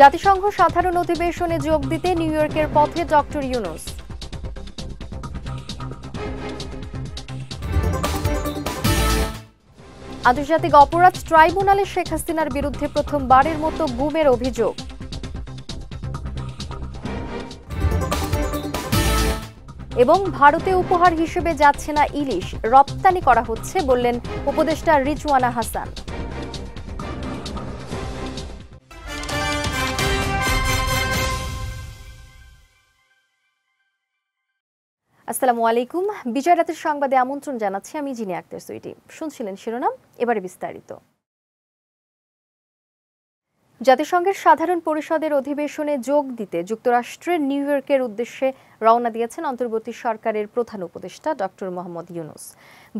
জাতিসংঘ সাধারণ অধিবেশনে যোগ দিতে নিউ ইয়র্কের পথে ডক্টর ইউনুস আন্তর্জাতিক অপরাধ ট্রাইব্যুনালে শেখ হাসিনার বিরুদ্ধে প্রথমবারের মতো গুমের অভিযোগ এবং ভারতে উপহার হিসেবে যাচ্ছে না ইলিশ রপ্তানি করা হচ্ছে বললেন উপদেষ্টা রিজওয়ানা হাসান আসসালামু আলাইকুম বিজয় রাতের সংবাদে আমন্ত্রণ জানাচ্ছি আমি জিনে আক্তার সুইটি শুনছিলেন শিরোনাম এবারে বিস্তারিত জাতিসংঘের সাধারণ পরিষদের অধিবেশনে যোগ দিতে যুক্তরাষ্ট্রের নিউ ইয়র্কের উদ্দেশ্যে রওনা দিয়েছেন অন্তর্বর্তী সরকারের প্রধান উপদেষ্টা ডক্টর মোহাম্মদ ইউনুস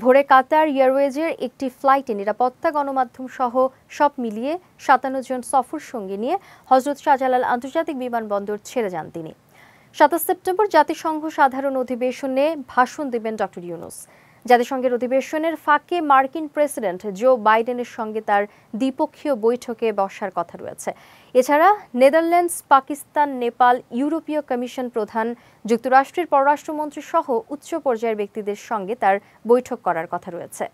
ভোরে কাতার এয়ারওয়েজের একটি ফ্লাইটে নিরাপত্তা গণমাধ্যম সহ সব মিলিয়ে সাতান্ন জন সফর সঙ্গী নিয়ে হজরত শাহজালাল আন্তর্জাতিক বিমানবন্দর ছেড়ে যান তিনি সাতাশ সেপ্টেম্বর জাতিসংঘ সাধারণ অধিবেশনে ভাষণ দেবেন ডক্টর ইউনুস জাতিসংঘের অধিবেশনের ফাঁকে মার্কিন প্রেসিডেন্ট জো বাইডেনের সঙ্গে তার দ্বিপক্ষীয় বৈঠকে বসার কথা রয়েছে এছাড়া নেদারল্যান্ডস পাকিস্তান নেপাল ইউরোপীয় কমিশন প্রধান যুক্তরাষ্ট্রের পররাষ্ট্রমন্ত্রী সহ উচ্চ পর্যায়ের ব্যক্তিদের সঙ্গে তার বৈঠক করার কথা রয়েছে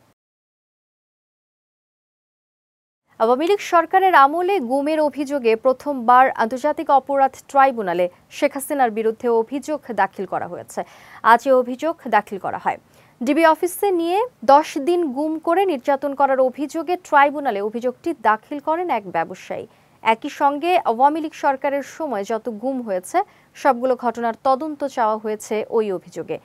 আওয়ামী লীগ সরকারের আমলে গুমের অভিযোগে প্রথমবার আন্তর্জাতিক অপরাধ ট্রাইব্যুনালে শেখ হাসিনার বিরুদ্ধে অভিযোগ দাখিল করা হয়েছে আজ অভিযোগ দাখিল করা হয় ডিবি অফিসে নিয়ে দশ দিন গুম করে নির্যাতন করার অভিযোগে ট্রাইব্যুনালে অভিযোগটি দাখিল করেন এক ব্যবসায়ী একই সঙ্গে আওয়ামী লীগ সরকারের সময় যত গুম হয়েছে সবগুলো ঘটনার তদন্ত চাওয়া হয়েছে ওই অভিযোগে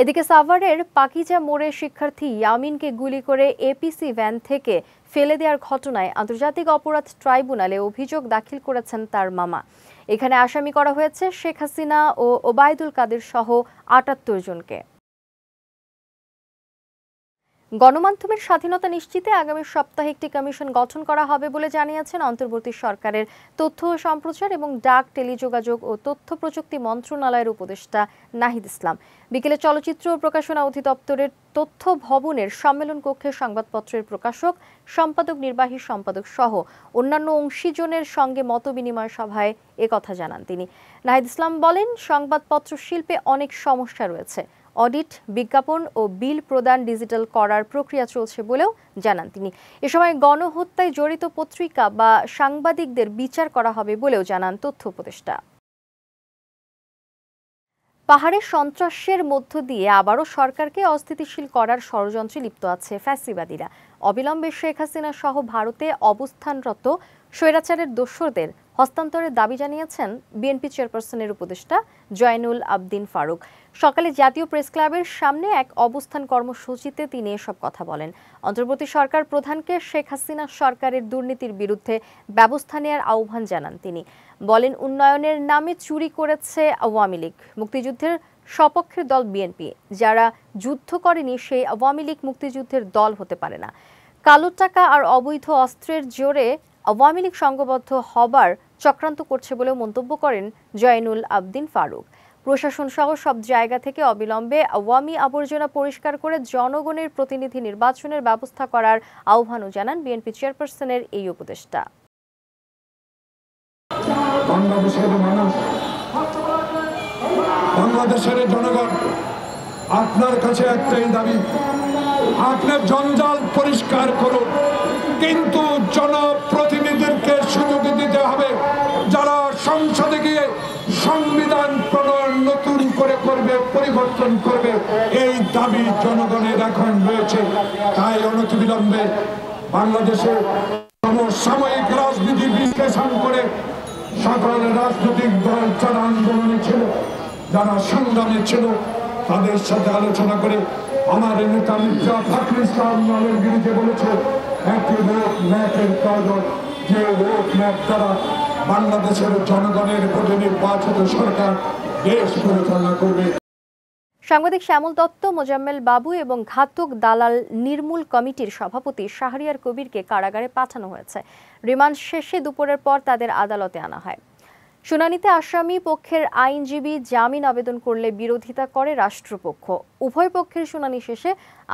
এদিকে সাভারের পাকিজা মোড়ে শিক্ষার্থী ইয়ামিনকে গুলি করে এপিসি ভ্যান থেকে ফেলে দেওয়ার ঘটনায় আন্তর্জাতিক অপরাধ ট্রাইব্যুনালে অভিযোগ দাখিল করেছেন তার মামা এখানে আসামি করা হয়েছে শেখ হাসিনা ও ওবায়দুল কাদের সহ আটাত্তর জনকে গণমাধ্যমের স্বাধীনতা নিশ্চিতে আগামী সপ্তাহে একটি কমিশন গঠন করা হবে বলে জানিয়েছেন অন্তর্বর্তী সরকারের তথ্য ও সম্প্রচার এবং ডাক টেলিযোগাযোগ ও তথ্য প্রযুক্তি মন্ত্রণালয়ের উপদেষ্টা নাহিদ ইসলাম বিকেলে চলচ্চিত্র ও প্রকাশনা অধিদপ্তরের তথ্য ভবনের সম্মেলন কক্ষে সংবাদপত্রের প্রকাশক সম্পাদক নির্বাহী সম্পাদক সহ অন্যান্য অংশীজনের সঙ্গে মত বিনিময় সভায় একথা জানান তিনি নাহিদ ইসলাম বলেন সংবাদপত্র শিল্পে অনেক সমস্যা রয়েছে অডিট বিজ্ঞাপন ও বিল প্রদান ডিজিটাল করার প্রক্রিয়া চলছে বলেও জানান তিনি এ সময় গণহত্যায় জড়িত পত্রিকা বা সাংবাদিকদের বিচার করা হবে বলেও জানান তথ্য উপদেষ্টা পাহাড়ে সন্ত্রাসের মধ্য দিয়ে আবারও সরকারকে অস্থিতিশীল করার ষড়যন্ত্রে লিপ্ত আছে ফ্যাসিবাদীরা অবিলম্বে শেখ হাসিনা সহ ভারতে অবস্থানরত স্বৈরাচারের দস্যদের হস্তান্তরের দাবি জানিয়েছেন বিএনপি চেয়ারপারসনের উপদেষ্টা জয়নুল আবদিন ফারুক সকালে জাতীয় প্রেস ক্লাবের সামনে এক অবস্থান কর্মসূচিতে তিনি এসব কথা বলেন অন্তর্বর্তী সরকার প্রধানকে শেখ হাসিনা সরকারের দুর্নীতির বিরুদ্ধে ব্যবস্থা নেয়ার আহ্বান জানান তিনি বলেন উন্নয়নের নামে চুরি করেছে আওয়ামী লীগ মুক্তিযুদ্ধের সপক্ষের দল বিএনপি যারা যুদ্ধ করেনি সেই আওয়ামী লীগ মুক্তিযুদ্ধের দল হতে পারে না কালো টাকা আর অবৈধ অস্ত্রের জোরে আওয়ামী লীগ সংঘবদ্ধ হবার চক্রান্ত করছে বলেও মন্তব্য করেন জয়নুল আবদিন ফারুক প্রশাসন সহ সব জায়গা থেকে অবিলম্বে আওয়ামি আবর্জনা পরিষ্কার করে জনগণের প্রতিনিধি নির্বাচনের ব্যবস্থা করার আহ্বানও জানান বিএনপি চেয়ারপারসনের এই উপদেষ্টা বাংলাদেশের জনগণ আপনার কাছে একটাই দাবি জঞ্জাল পরিষ্কার করুন কিন্তু পরিবর্তন করবে এই দাবি জনগণের এখন রয়েছে তাই অনতিবিলম্বে বাংলাদেশে সমসাময়িক রাজনীতি বিশ্লেষণ করে সকল রাজনৈতিক দল যারা আন্দোলনে ছিল যারা সংগ্রামে ছিল তাদের সাথে আলোচনা করে আমার নেতা মির্জা ফখরুল ইসলাম আলমগিরিকে বলেছে একটি রোড ম্যাপের প্রয়োজন যে রোড ম্যাপ দ্বারা বাংলাদেশের জনগণের ভোটে নির্বাচিত সরকার দেশ পরিচালনা করবে সাংবাদিক শ্যামল দত্ত মোজাম্মেল বাবু এবং ঘাতক দালাল নির্মূল কমিটির সভাপতি শাহরিয়ার কবিরকে কারাগারে পাঠানো হয়েছে রিমান্ড শেষে দুপুরের পর তাদের আদালতে আনা হয় শুনানিতে আসামি পক্ষের আইনজীবী জামিন আবেদন করলে বিরোধিতা করে রাষ্ট্রপক্ষ উভয় পক্ষের শুনানি শেষে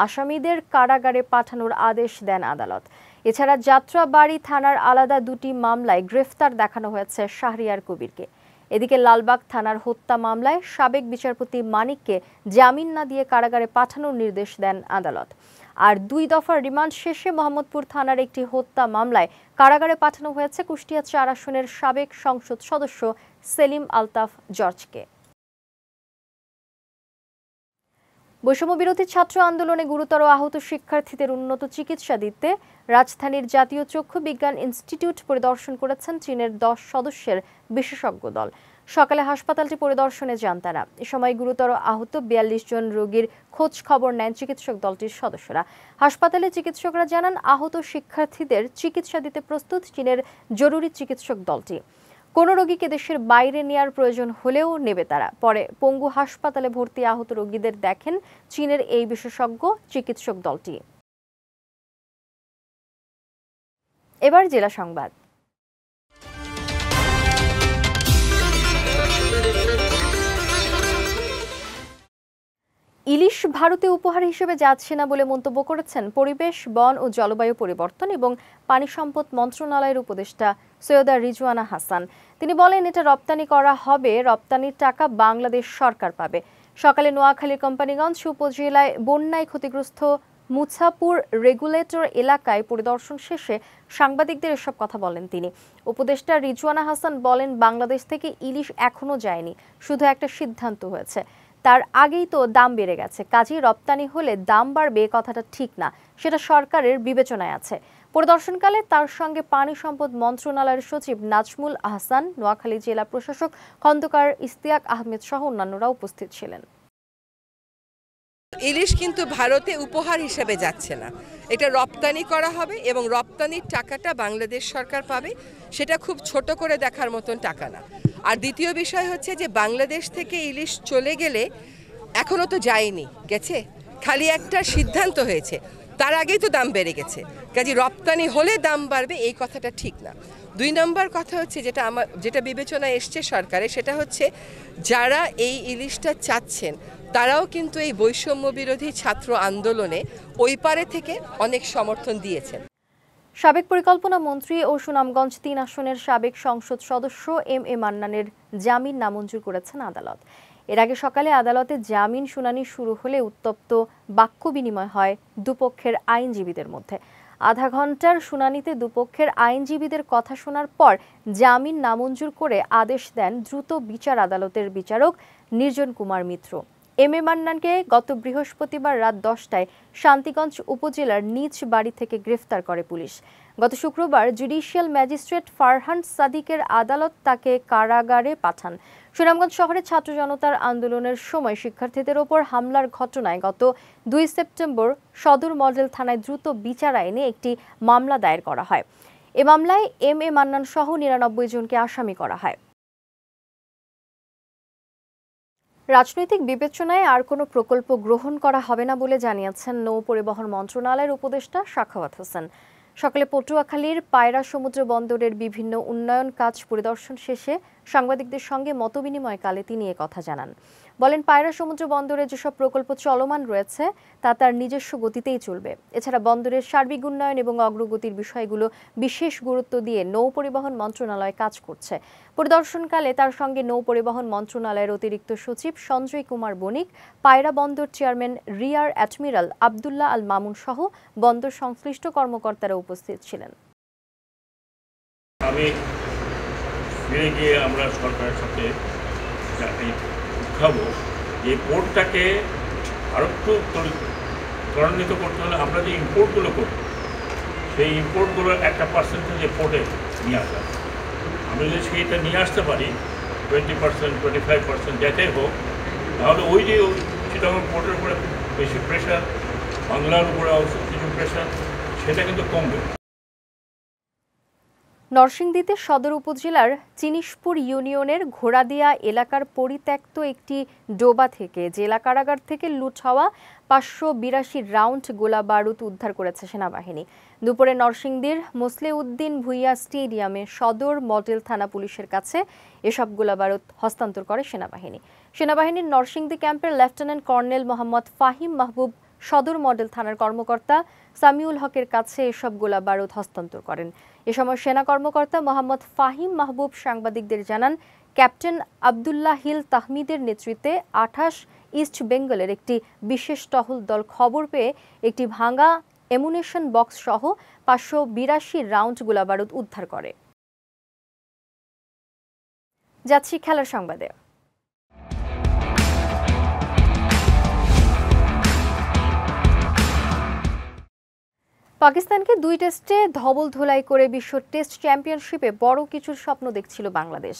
আসামিদের কারাগারে পাঠানোর আদেশ দেন আদালত এছাড়া যাত্রাবাড়ি থানার আলাদা দুটি মামলায় গ্রেফতার দেখানো হয়েছে শাহরিয়ার কবিরকে এদিকে লালবাগ থানার হত্যা মামলায় সাবেক বিচারপতি মানিককে জামিন না দিয়ে কারাগারে পাঠানোর নির্দেশ দেন আদালত আর দুই দফার রিমান্ড শেষে মোহাম্মদপুর থানার একটি হত্যা মামলায় কারাগারে পাঠানো হয়েছে কুষ্টিয়া চার আসনের সাবেক সংসদ সদস্য সেলিম আলতাফ জর্জকে বৈষম্য বিরোধী ছাত্র আন্দোলনে গুরুতর আহত শিক্ষার্থীদের উন্নত চিকিৎসা দিতে রাজধানীর জাতীয় চক্ষু বিজ্ঞান ইনস্টিটিউট পরিদর্শন করেছেন চীনের দশ সদস্যের বিশেষজ্ঞ দল সকালে হাসপাতালটি পরিদর্শনে যান তারা এ সময় গুরুতর আহত বিয়াল্লিশ জন রোগীর খোঁজ খবর নেন চিকিৎসক দলটির সদস্যরা হাসপাতালে চিকিৎসকরা জানান আহত শিক্ষার্থীদের চিকিৎসা দিতে প্রস্তুত চীনের জরুরি চিকিৎসক দলটি কোনো রোগীকে দেশের বাইরে নেয়ার প্রয়োজন হলেও নেবে তারা পরে পঙ্গু হাসপাতালে ভর্তি আহত রোগীদের দেখেন চীনের এই বিশেষজ্ঞ চিকিৎসক দলটি এবার জেলা সংবাদ ইলিশ ভারতে উপহার হিসেবে যাচ্ছে না বলে মন্তব্য করেছেন পরিবেশ বন ও জলবায়ু পরিবর্তন এবং পানি সম্পদ মন্ত্রণালয়ের উপদেষ্টা সৈয়দা রিজওয়ানা হাসান তিনি বলেন এটা রপ্তানি করা হবে রপ্তানির টাকা বাংলাদেশ সরকার পাবে সকালে নোয়াখালীর কোম্পানিগঞ্জ উপজেলায় বন্যায় ক্ষতিগ্রস্ত মুছাপুর রেগুলেটর এলাকায় পরিদর্শন শেষে সাংবাদিকদের এসব কথা বলেন তিনি উপদেষ্টা রিজওয়ানা হাসান বলেন বাংলাদেশ থেকে ইলিশ এখনও যায়নি শুধু একটা সিদ্ধান্ত হয়েছে তার আগেই তো দাম বেড়ে গেছে কাজেই রপ্তানি হলে দাম বাড়বে কথাটা ঠিক না সেটা সরকারের বিবেচনায় আছে পরিদর্শনকালে তার সঙ্গে পানি সম্পদ মন্ত্রণালয়ের সচিব নাজমুল আহসান নোয়াখালী জেলা প্রশাসক খন্দকার ইস্তিয়াক আহমেদ সহ অন্যান্যরা উপস্থিত ছিলেন ইলিশ কিন্তু ভারতে উপহার হিসেবে যাচ্ছে না এটা রপ্তানি করা হবে এবং রপ্তানির টাকাটা বাংলাদেশ সরকার পাবে সেটা খুব ছোট করে দেখার মতন টাকা না আর দ্বিতীয় বিষয় হচ্ছে যে বাংলাদেশ থেকে ইলিশ চলে গেলে এখনও তো যায়নি গেছে খালি একটা সিদ্ধান্ত হয়েছে তার আগেই তো দাম বেড়ে গেছে কাজে রপ্তানি হলে দাম বাড়বে এই কথাটা ঠিক না দুই নম্বর কথা হচ্ছে যেটা আমার যেটা বিবেচনায় এসছে সরকারে সেটা হচ্ছে যারা এই ইলিশটা চাচ্ছেন তারাও কিন্তু এই বৈষম্য বিরোধী ছাত্র আন্দোলনে ওই পারে থেকে অনেক সমর্থন দিয়েছেন সাবেক পরিকল্পনা মন্ত্রী ও সুনামগঞ্জ তিন আসনের সাবেক সংসদ সদস্য এম এ মান্নানের জামিন নামঞ্জুর করেছেন আদালত এর আগে সকালে আদালতে জামিন শুনানি শুরু হলে উত্তপ্ত বাক্য বিনিময় হয় দুপক্ষের আইনজীবীদের মধ্যে আধা ঘন্টার শুনানিতে দুপক্ষের আইনজীবীদের কথা শোনার পর জামিন নামঞ্জুর করে আদেশ দেন দ্রুত বিচার আদালতের বিচারক নির্জন কুমার মিত্র এম এ মান্নানকে গত বৃহস্পতিবার রাত দশটায় শান্তিগঞ্জ উপজেলার নিজ বাড়ি থেকে গ্রেফতার করে পুলিশ গত শুক্রবার জুডিশিয়াল ম্যাজিস্ট্রেট ফারহান সাদিকের আদালত তাকে কারাগারে পাঠান সুনামগঞ্জ শহরে ছাত্র জনতার আন্দোলনের সময় শিক্ষার্থীদের ওপর হামলার ঘটনায় গত দুই সেপ্টেম্বর সদর মডেল থানায় দ্রুত বিচার আইনে একটি মামলা দায়ের করা হয় এ মামলায় এম এ মান্নান সহ নিরানব্বই জনকে আসামি করা হয় রাজনৈতিক বিবেচনায় আর কোনো প্রকল্প গ্রহণ করা হবে না বলে জানিয়েছেন নৌ পরিবহন মন্ত্রণালয়ের উপদেষ্টা সাখাওয়াত হোসেন সকালে পটুয়াখালীর পায়রা সমুদ্র বন্দরের বিভিন্ন উন্নয়ন কাজ পরিদর্শন শেষে সাংবাদিকদের সঙ্গে মতবিনিময়কালে তিনি কথা জানান বলেন পায়রা সমুদ্র বন্দরে যেসব প্রকল্প চলমান রয়েছে তা তার নিজস্ব গতিতেই চলবে এছাড়া বন্দরের সার্বিক উন্নয়ন এবং অগ্রগতির বিষয়গুলো বিশেষ গুরুত্ব দিয়ে নৌ পরিবহন মন্ত্রণালয় কাজ করছে পরিদর্শনকালে তার সঙ্গে নৌ পরিবহন মন্ত্রণালয়ের অতিরিক্ত সচিব সঞ্জয় কুমার বণিক পায়রা বন্দর chairman rear admiral Abdullah Al Mamun সহ বন্দর সংশ্লিষ্ট কর্মকর্তারা উপস্থিত ছিলেন আমি ফিরে গিয়ে আমরা সরকারের সাথে উঠাবো যে পোর্টটাকে একটু ত্বরান্বিত করতে হলে আমরা যে ইম্পোর্টগুলো করব সেই ইম্পোর্টগুলোর একটা পার্সেন্টেজ পোর্টে নিয়ে আসা আমরা যদি সেইটা নিয়ে আসতে পারি twenty percent twenty five percent যাতে হোক তাহলে ওই যে আমার পোর্টের উপরে বেশি প্রেশার বাংলার উপরে কিছু প্রেশার সেটা কিন্তু কমবে নরসিংদীতে সদর উপজেলার চিনিশপুর ইউনিয়নের ঘোড়াদিয়া এলাকার পরিত্যক্ত একটি ডোবা থেকে জেলা কারাগার থেকে লুট হওয়া পাঁচশো বিরাশি রাউন্ড গোলা বারুদ উদ্ধার করেছে সেনাবাহিনী দুপুরে নরসিংদীর মোসলেউদ্দিন ভুইয়া স্টেডিয়ামে সদর মডেল থানা পুলিশের কাছে এসব গোলা বারুদ হস্তান্তর করে সেনাবাহিনী সেনাবাহিনীর নরসিংদী ক্যাম্পের লেফটেন্যান্ট কর্নেল মোহাম্মদ ফাহিম মাহবুব সদর মডেল থানার কর্মকর্তা সামিউল হকের কাছে এসব গোলা বারুদ হস্তান্তর করেন এ সময় সেনা কর্মকর্তা মোহাম্মদ ফাহিম মাহবুব সাংবাদিকদের জানান ক্যাপ্টেন আবদুল্লাহ হিল তাহমিদের নেতৃত্বে আঠাশ ইস্ট বেঙ্গলের একটি বিশেষ টহল দল খবর পেয়ে একটি ভাঙা এমুনেশন বক্স সহ পাঁচশো বিরাশি রাউন্ড গোলাবারুদ উদ্ধার করে যাচ্ছি খেলার সংবাদে পাকিস্তানকে দুই টেস্টে ধবল ধোলাই করে বিশ্ব টেস্ট চ্যাম্পিয়নশিপে বড় কিছুর স্বপ্ন দেখছিল বাংলাদেশ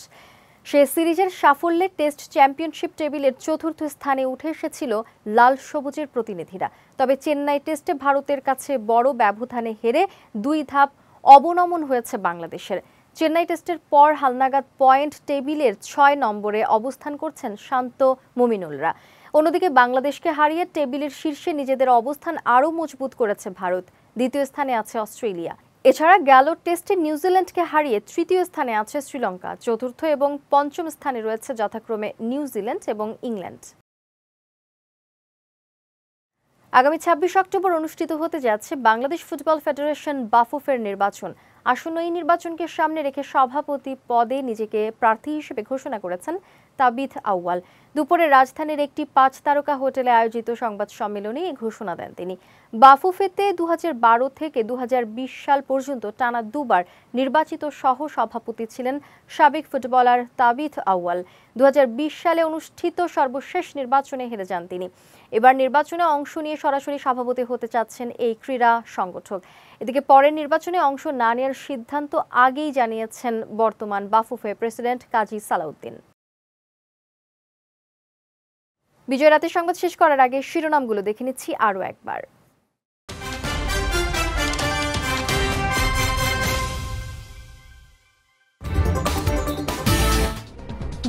সে সিরিজের সাফল্যে টেস্ট চ্যাম্পিয়নশিপ টেবিলের চতুর্থ স্থানে উঠে এসেছিল লাল সবুজের প্রতিনিধিরা তবে চেন্নাই টেস্টে ভারতের কাছে বড় ব্যবধানে হেরে দুই ধাপ অবনমন হয়েছে বাংলাদেশের চেন্নাই টেস্টের পর হালনাগাদ পয়েন্ট টেবিলের ছয় নম্বরে অবস্থান করছেন শান্ত মুমিনুলরা অন্যদিকে বাংলাদেশকে হারিয়ে টেবিলের শীর্ষে নিজেদের অবস্থান আরও মজবুত করেছে ভারত দ্বিতীয় স্থানে আছে অস্ট্রেলিয়া এছাড়া গেল টেস্টে নিউজিল্যান্ডকে হারিয়ে তৃতীয় স্থানে আছে শ্রীলঙ্কা চতুর্থ এবং পঞ্চম স্থানে রয়েছে যথাক্রমে নিউজিল্যান্ড এবং ইংল্যান্ড আগামী ছাব্বিশ অক্টোবর অনুষ্ঠিত হতে যাচ্ছে বাংলাদেশ ফুটবল ফেডারেশন বাফুফের নির্বাচন আসন্ন এই নির্বাচনকে সামনে রেখে সভাপতি পদে নিজেকে প্রার্থী হিসেবে ঘোষণা করেছেন তাবিথ আউয়াল দুপুরে রাজধানীর একটি পাঁচ তারকা হোটেলে আয়োজিত সংবাদ সম্মেলনে এই ঘোষণা দেন তিনি বাফুফেতে দু থেকে দু সাল পর্যন্ত টানা দুবার নির্বাচিত সহ সভাপতি ছিলেন সাবেক ফুটবলার তাবিথ আউয়াল দু সালে অনুষ্ঠিত সর্বশেষ নির্বাচনে হেরে যান তিনি এবার নির্বাচনে অংশ নিয়ে সরাসরি সভাপতি হতে চাচ্ছেন এই ক্রীড়া সংগঠক এদিকে পরের নির্বাচনে অংশ না নেওয়ার সিদ্ধান্ত আগেই জানিয়েছেন বর্তমান বাফুফে প্রেসিডেন্ট কাজী সালাউদ্দিন বিজয় রাতের সংবাদ শেষ করার আগে শিরোনামগুলো দেখে নিচ্ছি আরও একবার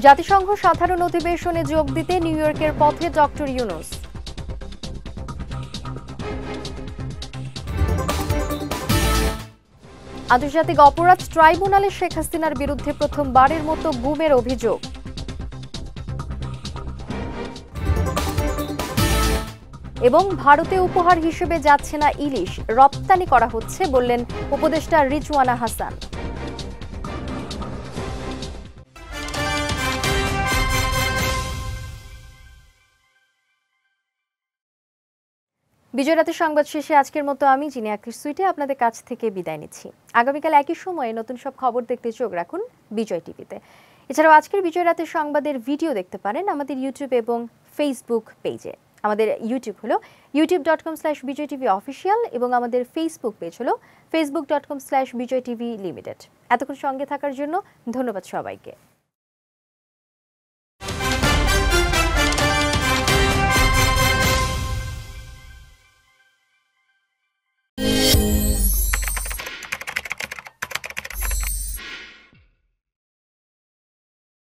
জাতিসংঘ সাধারণ অধিবেশনে যোগ দিতে নিউ ইয়র্কের পথে ডক্টর ইউনুস আন্তর্জাতিক অপরাধ ট্রাইব্যুনালে শেখ হাসিনার বিরুদ্ধে প্রথমবারের মতো গুমের অভিযোগ এবং ভারতে উপহার হিসেবে যাচ্ছে না ইলিশ রপ্তানি করা হচ্ছে বললেন উপদেষ্টা রিজওয়ানা হাসান বিজয় রাতের সংবাদ শেষে আজকের মতো আমি আকৃষ্ট সুইটে আপনাদের কাছ থেকে বিদায় নিচ্ছি আগামীকাল একই সময়ে নতুন সব খবর দেখতে চোখ রাখুন বিজয় টিভিতে এছাড়াও আজকের বিজয় রাতের সংবাদের ভিডিও দেখতে পারেন আমাদের ইউটিউব এবং ফেসবুক পেজে আমাদের ইউটিউব হলো YouTube dot com slash Bijoy TV official এবং আমাদের ফেসবুক পেজ হলো Facebook dot com slash Bijoy TV limited এতক্ষণ সঙ্গে থাকার জন্য ধন্যবাদ সবাইকে